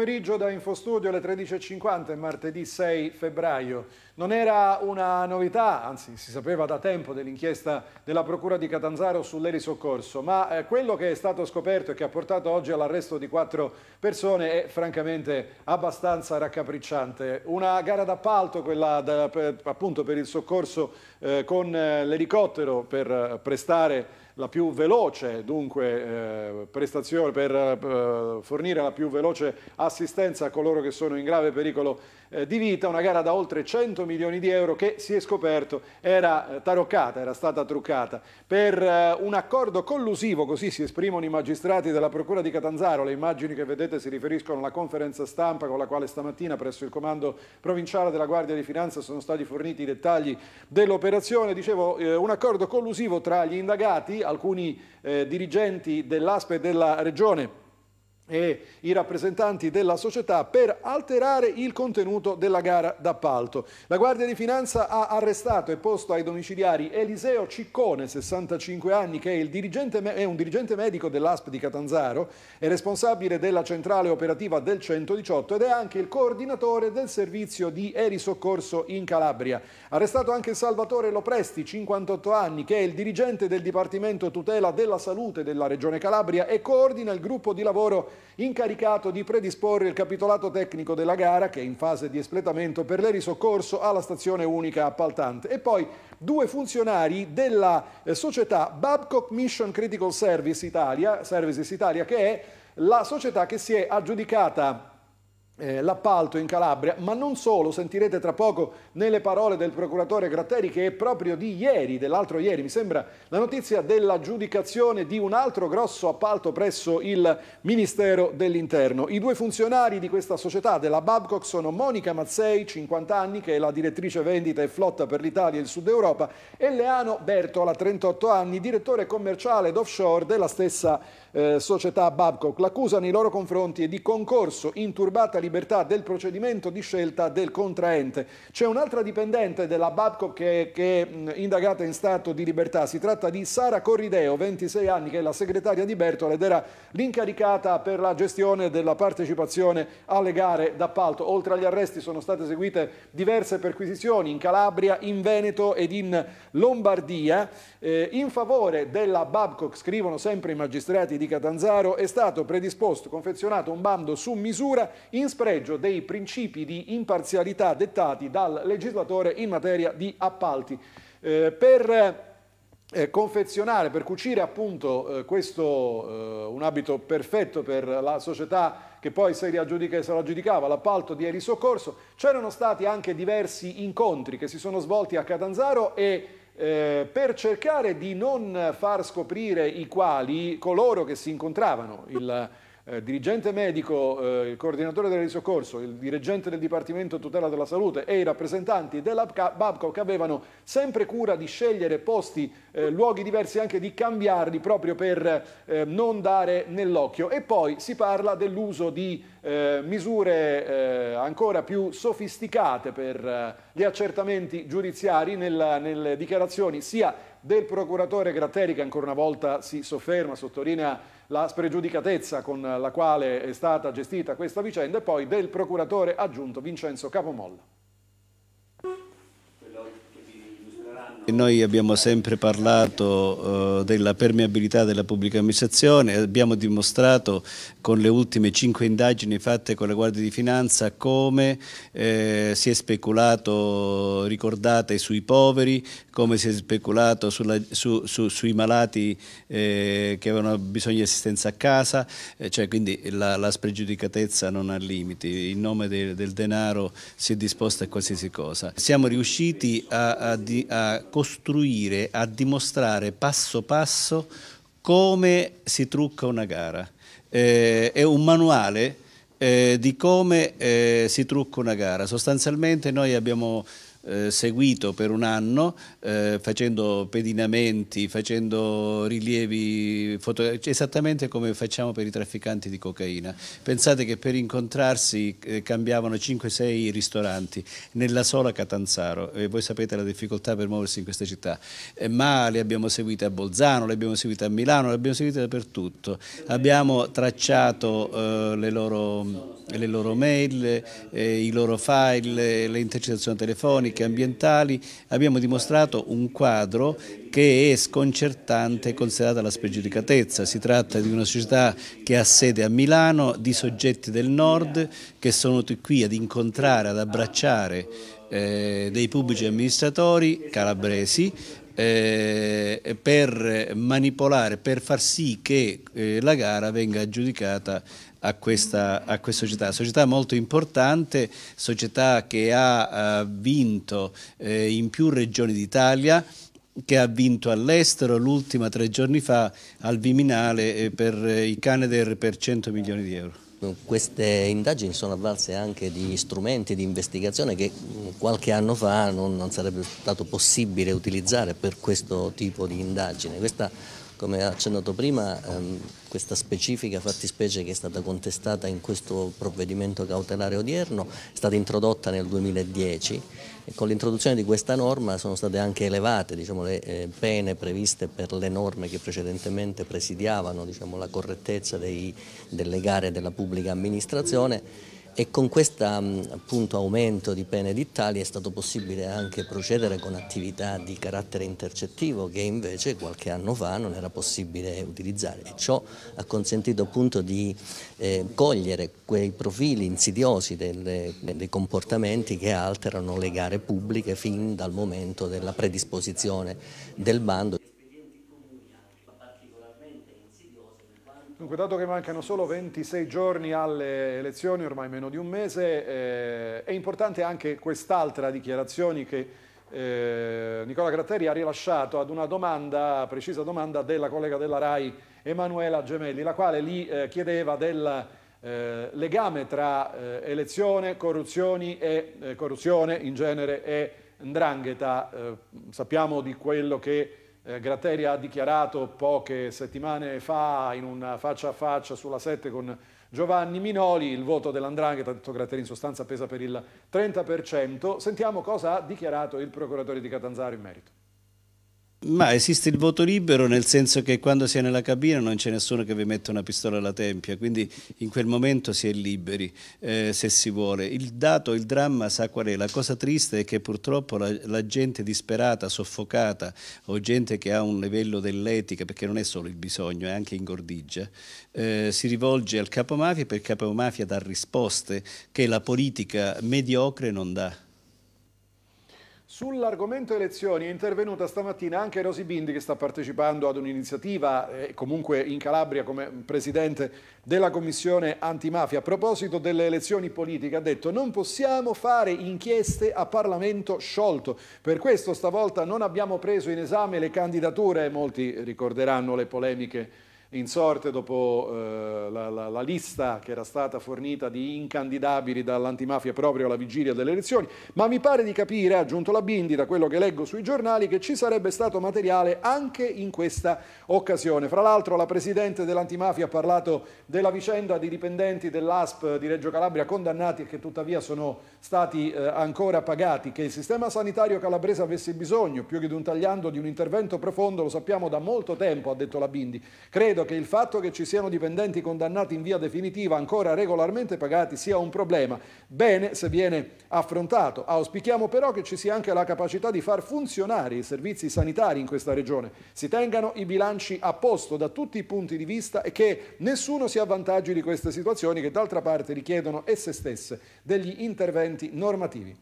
pomeriggio da Infostudio alle 13.50, martedì 6 febbraio. Non era una novità, anzi si sapeva da tempo dell'inchiesta della Procura di Catanzaro sull'Eri Soccorso, ma eh, quello che è stato scoperto e che ha portato oggi all'arresto di quattro persone è francamente abbastanza raccapricciante. Una gara d'appalto, quella da, per, appunto per il soccorso eh, con eh, l'elicottero per eh, prestare la più veloce dunque, eh, prestazione, per eh, fornire la più veloce assistenza a coloro che sono in grave pericolo eh, di vita, una gara da oltre 100 milioni di euro che si è scoperto era eh, taroccata, era stata truccata. Per eh, un accordo collusivo, così si esprimono i magistrati della Procura di Catanzaro, le immagini che vedete si riferiscono alla conferenza stampa con la quale stamattina presso il Comando Provinciale della Guardia di Finanza sono stati forniti i dettagli dell'operazione, dicevo eh, un accordo collusivo tra gli indagati, alcuni eh, dirigenti dell'ASPE e della Regione e i rappresentanti della società per alterare il contenuto della gara d'appalto. La Guardia di Finanza ha arrestato e posto ai domiciliari Eliseo Ciccone, 65 anni, che è, dirigente, è un dirigente medico dell'ASP di Catanzaro, è responsabile della centrale operativa del 118 ed è anche il coordinatore del servizio di erisoccorso in Calabria. Arrestato anche Salvatore Lopresti, 58 anni, che è il dirigente del Dipartimento Tutela della Salute della Regione Calabria e coordina il gruppo di lavoro incaricato di predisporre il capitolato tecnico della gara, che è in fase di espletamento per l'erisoccorso, alla stazione unica appaltante. E poi due funzionari della eh, società Babcock Mission Critical Service Italia, Services Italia, che è la società che si è aggiudicata eh, l'appalto in Calabria, ma non solo, sentirete tra poco nelle parole del procuratore Gratteri che è proprio di ieri, dell'altro ieri, mi sembra, la notizia dell'aggiudicazione di un altro grosso appalto presso il Ministero dell'Interno. I due funzionari di questa società della Babcock sono Monica Mazzei, 50 anni, che è la direttrice vendita e flotta per l'Italia e il Sud Europa, e Leano Bertola, 38 anni, direttore commerciale ed offshore della stessa eh, società Babcock. L'accusa nei loro confronti è di concorso in turbata libertà del procedimento di scelta del contraente. C'è un'altra dipendente della Babcock che, che, è indagata in stato di libertà. Si tratta di Sara Corrideo, 26 anni, che è la segretaria di Bertola ed era l'incaricata per la gestione della partecipazione alle gare d'appalto. Oltre agli arresti sono state eseguite diverse perquisizioni in Calabria, in Veneto ed in Lombardia eh, in favore della Babcock, scrivono sempre i magistrati di Catanzaro è stato predisposto, confezionato un bando su misura in spregio dei principi di imparzialità dettati dal legislatore in materia di appalti. Eh, per eh, confezionare, per cucire appunto eh, questo, eh, un abito perfetto per la società che poi se, riaggiudica, se lo aggiudicava l'appalto di Eri Soccorso, c'erano stati anche diversi incontri che si sono svolti a Catanzaro e eh, per cercare di non far scoprire i quali coloro che si incontravano. Il, eh, dirigente medico, eh, il coordinatore del soccorso, il dirigente del Dipartimento tutela della salute e i rappresentanti della Babcock avevano sempre cura di scegliere posti, eh, luoghi diversi anche di cambiarli proprio per eh, non dare nell'occhio. E poi si parla dell'uso di eh, misure eh, ancora più sofisticate per gli accertamenti giudiziari nella, nelle dichiarazioni sia del procuratore Gratteri che ancora una volta si sofferma, sottolinea la spregiudicatezza con la quale è stata gestita questa vicenda e poi del procuratore aggiunto Vincenzo Capomolla. Noi abbiamo sempre parlato eh, della permeabilità della pubblica amministrazione, abbiamo dimostrato con le ultime cinque indagini fatte con la Guardia di Finanza come eh, si è speculato, ricordate, sui poveri, come si è speculato sulla, su, su, sui malati eh, che avevano bisogno di assistenza a casa, cioè quindi la, la spregiudicatezza non ha limiti, in nome del, del denaro si è disposta a qualsiasi cosa. Siamo riusciti a, a, a costruire, a dimostrare passo passo come si trucca una gara. Eh, è un manuale eh, di come eh, si trucca una gara. Sostanzialmente noi abbiamo eh, seguito per un anno eh, facendo pedinamenti, facendo rilievi fotografici, esattamente come facciamo per i trafficanti di cocaina. Pensate che per incontrarsi eh, cambiavano 5-6 ristoranti nella sola Catanzaro e voi sapete la difficoltà per muoversi in questa città, eh, ma le abbiamo seguite a Bolzano, le abbiamo seguite a Milano, le abbiamo seguite dappertutto. Abbiamo tracciato eh, le loro, le, loro, mail, i loro file, le intercettazioni telefoniche, economiche, ambientali, abbiamo dimostrato un quadro che è sconcertante considerata la spregiudicatezza. Si tratta di una società che ha sede a Milano, di soggetti del nord che sono venuti qui ad incontrare, ad abbracciare eh, dei pubblici amministratori calabresi eh, per manipolare, per far sì che eh, la gara venga aggiudicata a questa, a questa, società. Società molto importante, società che ha eh, vinto in più regioni d'Italia, che ha vinto all'estero, l'ultima tre giorni fa al Viminale eh, per eh, i Canadair per 100 milioni di euro. Queste indagini sono avvalse anche di strumenti di investigazione che mm, qualche anno fa non, non sarebbe stato possibile utilizzare per questo tipo di indagine. Questa come ha accennato prima, ehm, questa specifica fattispecie che è stata contestata in questo provvedimento cautelare odierno è stata introdotta nel 2010 e con l'introduzione di questa norma sono state anche elevate diciamo, le eh, pene previste per le norme che precedentemente presidiavano diciamo, la correttezza dei, delle gare della pubblica amministrazione e con questo mm, appunto, aumento di pene d'Italia è stato possibile anche procedere con attività di carattere intercettivo che invece qualche anno fa non era possibile utilizzare e ciò ha consentito appunto di eh, cogliere quei profili insidiosi delle, dei comportamenti che alterano le gare pubbliche fin dal momento della predisposizione del bando. Dunque, dato che mancano solo 26 giorni alle elezioni, ormai meno di un mese, eh, è importante anche quest'altra dichiarazione che eh, Nicola Gratteri ha rilasciato ad una domanda, precisa domanda della collega della RAI Emanuela Gemelli, la quale gli eh, chiedeva del eh, legame tra eh, elezione, corruzioni e eh, corruzione in genere e ndrangheta. sappiamo di quello che eh, Gratteri ha dichiarato poche settimane fa in una faccia a faccia sulla 7 con Giovanni Minoli, il voto dell'Andrangheta, detto Gratteri in sostanza, pesa per il 30%. Sentiamo cosa ha dichiarato il procuratore di Catanzaro in merito. Ma esiste il voto libero nel senso che quando si è nella cabina non c'è nessuno che vi mette una pistola alla tempia, quindi in quel momento si è liberi eh, se si vuole. Il dato, il dramma sa qual è? La cosa triste è che purtroppo la, la gente disperata, soffocata o gente che ha un livello dell'etica, perché non è solo il bisogno, è anche ingordigia, eh, si rivolge al capomafia perché il capomafia dà risposte che la politica mediocre non dà. Sull'argomento elezioni è intervenuta stamattina anche Rosi Bindi che sta partecipando ad un'iniziativa eh, comunque in Calabria come presidente della commissione antimafia. A proposito delle elezioni politiche ha detto non possiamo fare inchieste a Parlamento sciolto. Per questo stavolta non abbiamo preso in esame le candidature, molti ricorderanno le polemiche in sorte dopo eh, la, la, la, lista che era stata fornita di incandidabili dall'antimafia proprio alla vigilia delle elezioni, ma mi pare di capire, ha aggiunto la Bindi, da quello che leggo sui giornali, che ci sarebbe stato materiale anche in questa occasione. Fra l'altro la Presidente dell'antimafia ha parlato della vicenda di dipendenti dell'ASP di Reggio Calabria condannati e che tuttavia sono stati eh, ancora pagati, che il sistema sanitario calabrese avesse bisogno, più che di un tagliando, di un intervento profondo, lo sappiamo da molto tempo, ha detto la Bindi. Credo credo che il fatto che ci siano dipendenti condannati in via definitiva ancora regolarmente pagati sia un problema. Bene se viene affrontato. Auspichiamo però che ci sia anche la capacità di far funzionare i servizi sanitari in questa regione. Si tengano i bilanci a posto da tutti i punti di vista e che nessuno si avvantaggi di queste situazioni che d'altra parte richiedono esse stesse degli interventi normativi.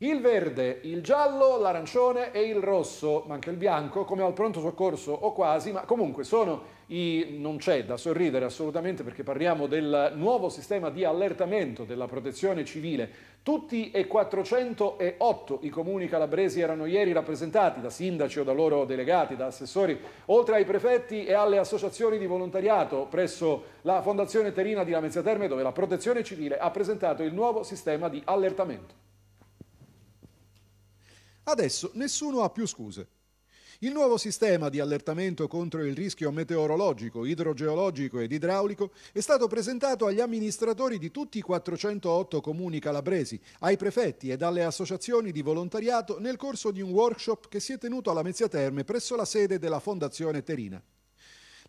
Il verde, il giallo, l'arancione e il rosso, ma anche il bianco, come al pronto soccorso o quasi, ma comunque sono i... non c'è da sorridere assolutamente perché parliamo del nuovo sistema di allertamento della protezione civile. Tutti e 408 i comuni calabresi erano ieri rappresentati da sindaci o da loro delegati, da assessori, oltre ai prefetti e alle associazioni di volontariato presso la Fondazione Terina di Lamezia Terme dove la protezione civile ha presentato il nuovo sistema di allertamento. Adesso nessuno ha più scuse. Il nuovo sistema di allertamento contro il rischio meteorologico, idrogeologico ed idraulico è stato presentato agli amministratori di tutti i 408 comuni calabresi, ai prefetti e alle associazioni di volontariato nel corso di un workshop che si è tenuto alla Mezzia Terme presso la sede della Fondazione Terina.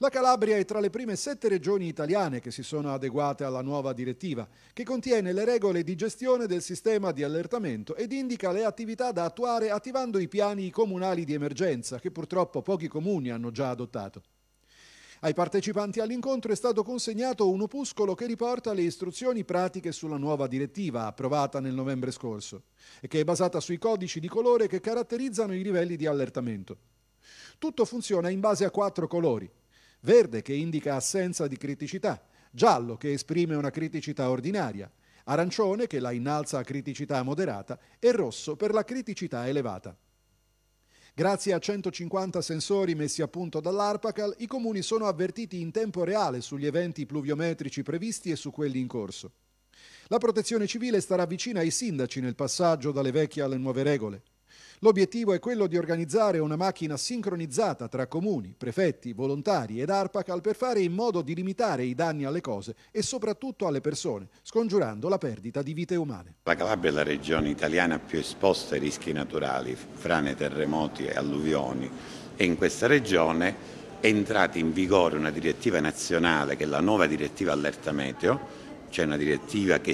La Calabria è tra le prime sette regioni italiane che si sono adeguate alla nuova direttiva, che contiene le regole di gestione del sistema di allertamento ed indica le attività da attuare attivando i piani comunali di emergenza, che purtroppo pochi comuni hanno già adottato. Ai partecipanti all'incontro è stato consegnato un opuscolo che riporta le istruzioni pratiche sulla nuova direttiva approvata nel novembre scorso e che è basata sui codici di colore che caratterizzano i livelli di allertamento. Tutto funziona in base a quattro colori, verde che indica assenza di criticità, giallo che esprime una criticità ordinaria, arancione che la innalza a criticità moderata e rosso per la criticità elevata. Grazie a 150 sensori messi a punto dall'ARPACAL, i comuni sono avvertiti in tempo reale sugli eventi pluviometrici previsti e su quelli in corso. La protezione civile starà vicina ai sindaci nel passaggio dalle vecchie alle nuove regole. L'obiettivo è quello di organizzare una macchina sincronizzata tra comuni, prefetti, volontari ed ARPACAL per fare in modo di limitare i danni alle cose e soprattutto alle persone, scongiurando la perdita di vite umane. La Calabria è la regione italiana più esposta ai rischi naturali, frane, terremoti e alluvioni e in questa regione è entrata in vigore una direttiva nazionale che è la nuova direttiva allerta meteo, cioè una direttiva che,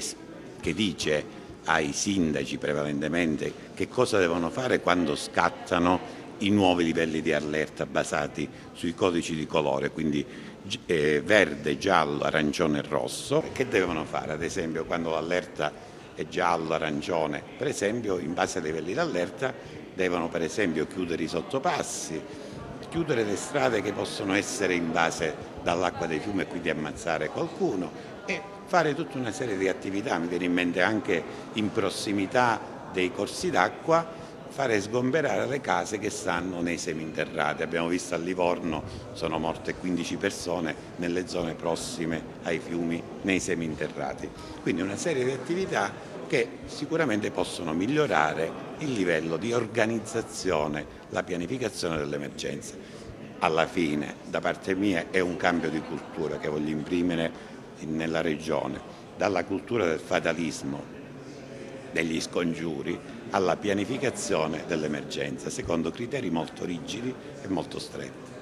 che dice ai sindaci prevalentemente che cosa devono fare quando scattano i nuovi livelli di allerta basati sui codici di colore, quindi eh, verde, giallo, arancione e rosso. Che devono fare ad esempio quando l'allerta è giallo, arancione? Per esempio in base ai livelli d'allerta devono per esempio chiudere i sottopassi, chiudere le strade che possono essere invase dall'acqua dei fiumi e quindi ammazzare qualcuno, fare tutta una serie di attività, mi viene in mente anche in prossimità dei corsi d'acqua, fare sgomberare le case che stanno nei seminterrati. Abbiamo visto a Livorno sono morte 15 persone nelle zone prossime ai fiumi, nei seminterrati. Quindi una serie di attività che sicuramente possono migliorare il livello di organizzazione, la pianificazione dell'emergenza. Alla fine, da parte mia, è un cambio di cultura che voglio imprimere nella regione, dalla cultura del fatalismo, degli scongiuri, alla pianificazione dell'emergenza, secondo criteri molto rigidi e molto stretti.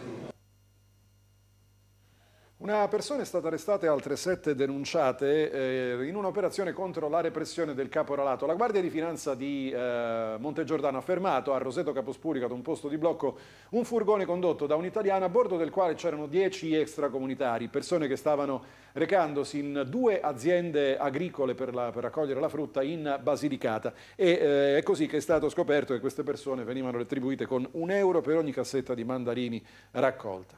Una persona è stata arrestata e altre sette denunciate eh, in un'operazione contro la repressione del caporalato. La Guardia di Finanza di eh, Montegiordano ha fermato a Roseto Capospurica ad un posto di blocco un furgone condotto da un italiano a bordo del quale c'erano dieci extracomunitari, persone che stavano recandosi in due aziende agricole per, la, per raccogliere la frutta in Basilicata. E eh, è così che è stato scoperto che queste persone venivano retribuite con un euro per ogni cassetta di mandarini raccolta.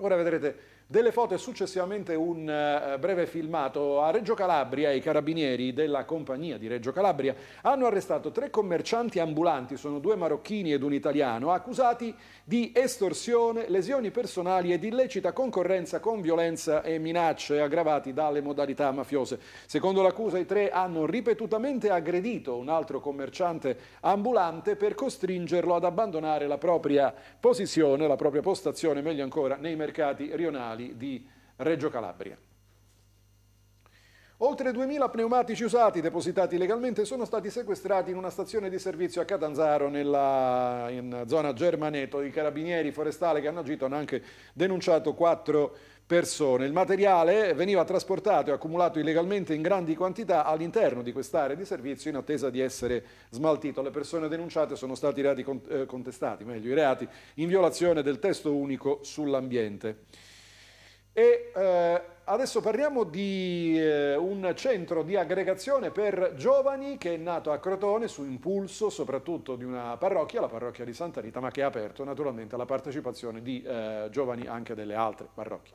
Ora vedrete delle foto e successivamente un eh, breve filmato. A Reggio Calabria i carabinieri della compagnia di Reggio Calabria hanno arrestato tre commercianti ambulanti, sono due marocchini ed un italiano, accusati di estorsione, lesioni personali ed illecita concorrenza con violenza e minacce aggravati dalle modalità mafiose. Secondo l'accusa i tre hanno ripetutamente aggredito un altro commerciante ambulante per costringerlo ad abbandonare la propria posizione, la propria postazione, meglio ancora, nei mercati rionali stradali di Reggio Calabria. Oltre 2.000 pneumatici usati depositati legalmente sono stati sequestrati in una stazione di servizio a Catanzaro, nella, in zona Germaneto. I carabinieri forestali che hanno agito hanno anche denunciato quattro persone. Il materiale veniva trasportato e accumulato illegalmente in grandi quantità all'interno di quest'area di servizio in attesa di essere smaltito. Le persone denunciate sono stati reati eh, contestati, meglio i reati in violazione del testo unico sull'ambiente. E eh, adesso parliamo di eh, un centro di aggregazione per giovani che è nato a Crotone su impulso soprattutto di una parrocchia, la parrocchia di Santa Rita, ma che è aperto naturalmente alla partecipazione di eh, giovani anche delle altre parrocchie.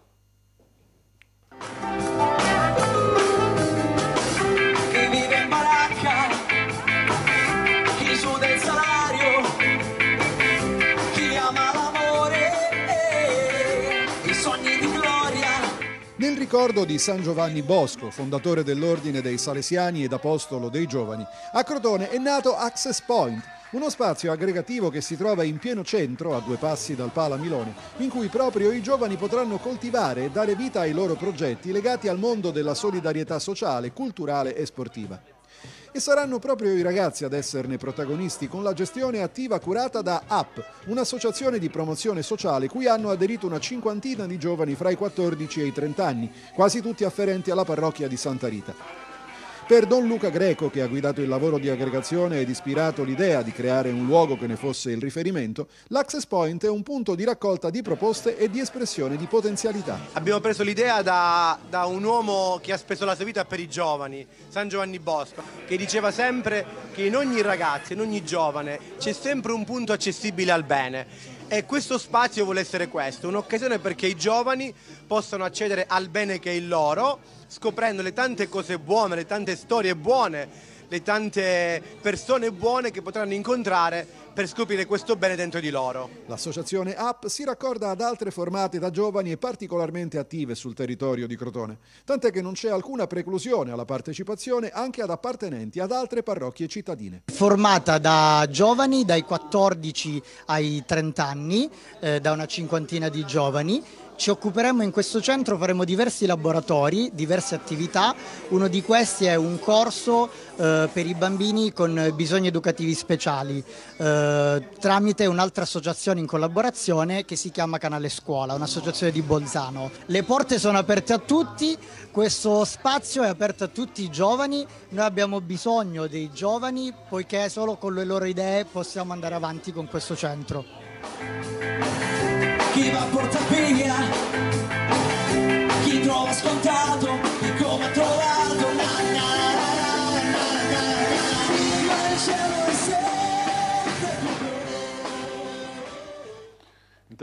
ricordo di San Giovanni Bosco, fondatore dell'Ordine dei Salesiani ed Apostolo dei Giovani. A Crotone è nato Access Point, uno spazio aggregativo che si trova in pieno centro, a due passi dal Pala Milone, in cui proprio i giovani potranno coltivare e dare vita ai loro progetti legati al mondo della solidarietà sociale, culturale e sportiva e saranno proprio i ragazzi ad esserne protagonisti con la gestione attiva curata da App, un'associazione di promozione sociale cui hanno aderito una cinquantina di giovani fra i 14 e i 30 anni, quasi tutti afferenti alla parrocchia di Santa Rita. Per Don Luca Greco, che ha guidato il lavoro di aggregazione ed ispirato l'idea di creare un luogo che ne fosse il riferimento, l'Access Point è un punto di raccolta di proposte e di espressione di potenzialità. Abbiamo preso l'idea da, da un uomo che ha speso la sua vita per i giovani, San Giovanni Bosco, che diceva sempre che in ogni ragazzo, in ogni giovane, c'è sempre un punto accessibile al bene e questo spazio vuole essere questo, un'occasione perché i giovani possano accedere al bene che è il loro, scoprendo le tante cose buone, le tante storie buone le tante persone buone che potranno incontrare per scoprire questo bene dentro di loro. L'associazione App si raccorda ad altre formate da giovani e particolarmente attive sul territorio di Crotone, tant'è che non c'è alcuna preclusione alla partecipazione anche ad appartenenti ad altre parrocchie cittadine. Formata da giovani dai 14 ai 30 anni, eh, da una cinquantina di giovani, ci occuperemo in questo centro, faremo diversi laboratori, diverse attività. Uno di questi è un corso eh, per i bambini con bisogni educativi speciali eh, tramite un'altra associazione in collaborazione che si chiama Canale Scuola, un'associazione di Bolzano. Le porte sono aperte a tutti, questo spazio è aperto a tutti i giovani. Noi abbiamo bisogno dei giovani poiché solo con le loro idee possiamo andare avanti con questo centro. Chi va a portare via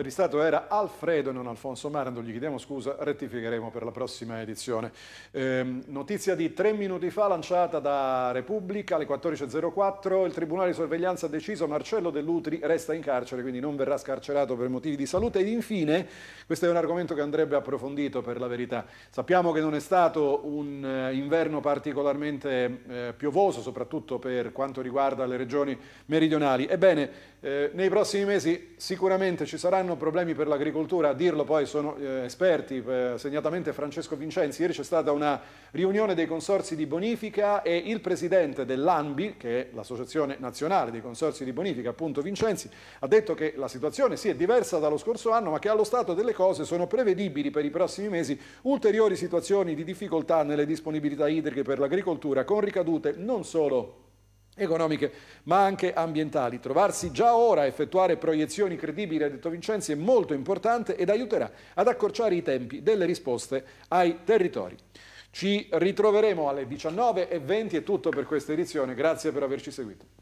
di Stato era Alfredo e non Alfonso Marando, gli chiediamo scusa, rettificheremo per la prossima edizione. Eh, notizia di tre minuti fa lanciata da Repubblica alle 14.04, il Tribunale di Sorveglianza ha deciso Marcello Dell'Utri resta in carcere, quindi non verrà scarcerato per motivi di salute. Ed infine, questo è un argomento che andrebbe approfondito per la verità. Sappiamo che non è stato un eh, inverno particolarmente eh, piovoso, soprattutto per quanto riguarda le regioni meridionali. Ebbene, eh, nei prossimi mesi sicuramente ci saranno hanno problemi per l'agricoltura, a dirlo poi sono eh, esperti, eh, segnatamente Francesco Vincenzi. Ieri c'è stata una riunione dei consorsi di bonifica e il presidente dell'ANBI, che è l'Associazione Nazionale dei Consorsi di Bonifica, appunto Vincenzi, ha detto che la situazione sì è diversa dallo scorso anno, ma che allo stato delle cose sono prevedibili per i prossimi mesi ulteriori situazioni di difficoltà nelle disponibilità idriche per l'agricoltura, con ricadute non solo economiche ma anche ambientali. Trovarsi già ora a effettuare proiezioni credibili, ha detto Vincenzi, è molto importante ed aiuterà ad accorciare i tempi delle risposte ai territori. Ci ritroveremo alle 19.20, è tutto per questa edizione, grazie per averci seguito.